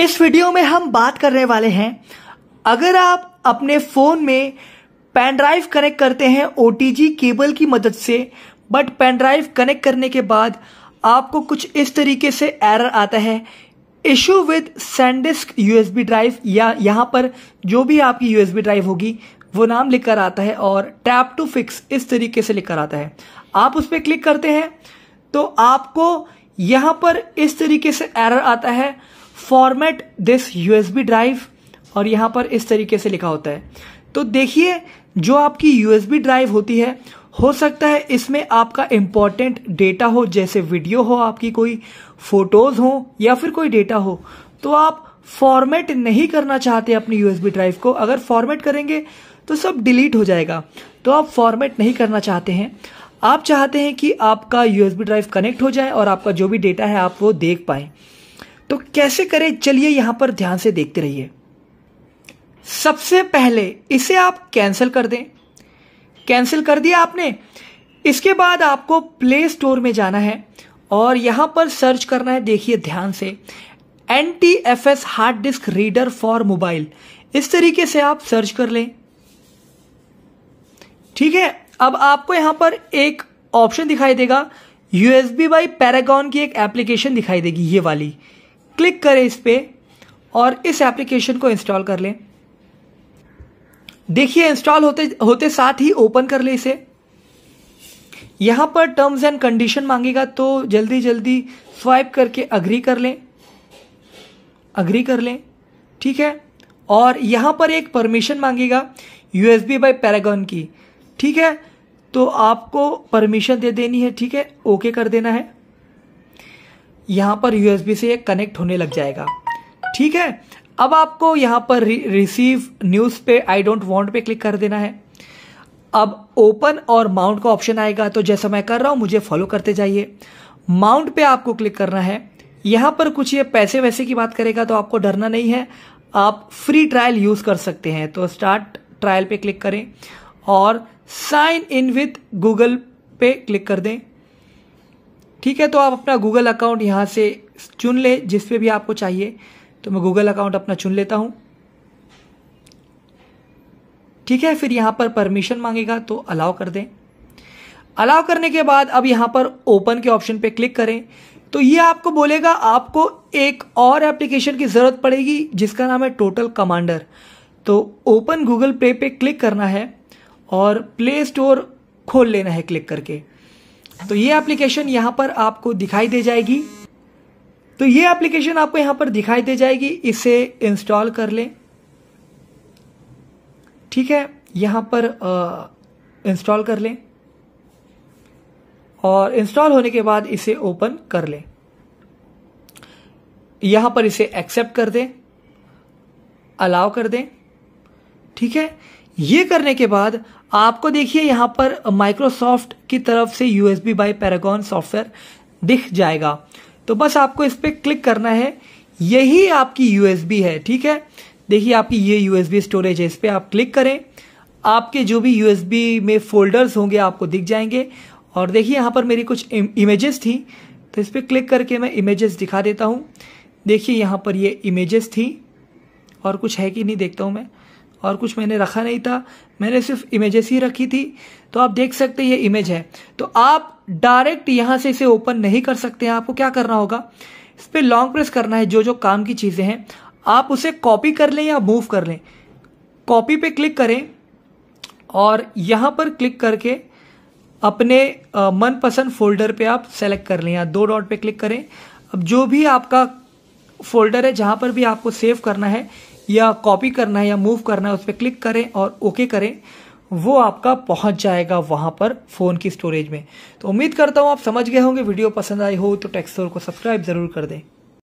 इस वीडियो में हम बात करने वाले हैं अगर आप अपने फ़ोन में पेन ड्राइव कनेक्ट करते हैं ओ केबल की मदद से बट पेन ड्राइव कनेक्ट करने के बाद आपको कुछ इस तरीके से एरर आता है issue with SanDisk USB drive या यहाँ पर जो भी आपकी यूएसबी ड्राइव होगी वो नाम लिखकर आता है और टैप टू फिक्स इस तरीके से लिखकर आता है आप उस पर क्लिक करते हैं तो आपको यहाँ पर इस तरीके से एरर आता है फॉर्मेट दिस यूएसबी ड्राइव और यहाँ पर इस तरीके से लिखा होता है तो देखिए जो आपकी यूएसबी ड्राइव होती है हो सकता है इसमें आपका इम्पॉर्टेंट डेटा हो जैसे वीडियो हो आपकी कोई फोटोज हो या फिर कोई डेटा हो तो आप फॉर्मेट नहीं करना चाहते अपनी यूएसबी ड्राइव को अगर फॉर्मेट करेंगे तो सब डिलीट हो जाएगा तो आप फॉर्मेट नहीं करना चाहते हैं आप चाहते हैं कि आपका यूएसबी ड्राइव कनेक्ट हो जाए और आपका जो भी डेटा है आप वो देख पाएं तो कैसे करें चलिए यहां पर ध्यान से देखते रहिए सबसे पहले इसे आप कैंसिल कर दें कैंसिल कर दिया आपने इसके बाद आपको प्ले स्टोर में जाना है और यहां पर सर्च करना है देखिए ध्यान से N T F S hard disk reader for mobile इस तरीके से आप सर्च कर लें ठीक है अब आपको यहां पर एक ऑप्शन दिखाई देगा यूएसबी बाई पैरागॉन की एक एप्लीकेशन दिखाई देगी ये वाली क्लिक करें इस पर और इस एप्लीकेशन को इंस्टॉल कर लें देखिए इंस्टॉल होते होते साथ ही ओपन कर लें इसे यहाँ पर टर्म्स एंड कंडीशन मांगेगा तो जल्दी जल्दी स्वाइप करके अग्री कर लें अग्री कर लें ठीक है और यहाँ पर एक परमिशन मांगेगा यूएसबी बाय बी बाई पैरागॉन की ठीक है तो आपको परमिशन दे देनी है ठीक है ओके कर देना है यहाँ पर यूएसबी से ये कनेक्ट होने लग जाएगा ठीक है अब आपको यहाँ पर रिसीव न्यूज़ पे आई डोंट वॉन्ट पे क्लिक कर देना है अब ओपन और माउंट का ऑप्शन आएगा तो जैसा मैं कर रहा हूं मुझे फॉलो करते जाइए माउंट पे आपको क्लिक करना है यहां पर कुछ ये पैसे वैसे की बात करेगा तो आपको डरना नहीं है आप फ्री ट्रायल यूज़ कर सकते हैं तो स्टार्ट ट्रायल पे क्लिक करें और साइन इन विथ गूगल पे क्लिक कर दें ठीक है तो आप अपना गूगल अकाउंट यहाँ से चुन ले जिस पे भी आपको चाहिए तो मैं गूगल अकाउंट अपना चुन लेता हूँ ठीक है फिर यहाँ पर परमिशन मांगेगा तो अलाउ कर दें अलाउ करने के बाद अब यहाँ पर ओपन के ऑप्शन पे क्लिक करें तो ये आपको बोलेगा आपको एक और एप्लीकेशन की ज़रूरत पड़ेगी जिसका नाम है टोटल कमांडर तो ओपन गूगल प्ले पे क्लिक करना है और प्ले स्टोर खोल लेना है क्लिक करके तो ये एप्लीकेशन यहां पर आपको दिखाई दे जाएगी तो ये एप्लीकेशन आपको यहां पर दिखाई दे जाएगी इसे इंस्टॉल कर लें ठीक है यहां पर इंस्टॉल कर लें और इंस्टॉल होने के बाद इसे ओपन कर लें यहां पर इसे एक्सेप्ट कर दें अलाउ कर दें ठीक है ये करने के बाद आपको देखिए यहाँ पर माइक्रोसॉफ्ट की तरफ से U S B by Paragon software दिख जाएगा तो बस आपको इस पर क्लिक करना है यही आपकी यू एस बी है ठीक है देखिए आपकी ये यू एस बी स्टोरेज है इस पर आप क्लिक करें आपके जो भी यू में फोल्डर्स होंगे आपको दिख जाएंगे और देखिए यहाँ पर मेरी कुछ इम, इमेजेस थी तो इस पर क्लिक करके मैं इमेजेस दिखा देता हूँ देखिए यहाँ पर ये इमेजेस थी और कुछ है कि नहीं देखता हूँ मैं और कुछ मैंने रखा नहीं था मैंने सिर्फ इमेजेस ही रखी थी तो आप देख सकते ये इमेज है तो आप डायरेक्ट यहां से इसे ओपन नहीं कर सकते हैं आपको क्या करना होगा इस पर लॉन्ग प्रेस करना है जो जो काम की चीज़ें हैं आप उसे कॉपी कर लें या मूव कर लें कॉपी पे क्लिक करें और यहां पर क्लिक करके अपने मनपसंद फोल्डर पे आप सेलेक्ट कर लें या दो डॉट पे क्लिक करें अब जो भी आपका फोल्डर है जहां पर भी आपको सेव करना है या कॉपी करना है या मूव करना है उस पर क्लिक करें और ओके करें वो आपका पहुंच जाएगा वहां पर फ़ोन की स्टोरेज में तो उम्मीद करता हूं आप समझ गए होंगे वीडियो पसंद आई हो तो टेक्सोर को सब्सक्राइब ज़रूर कर दें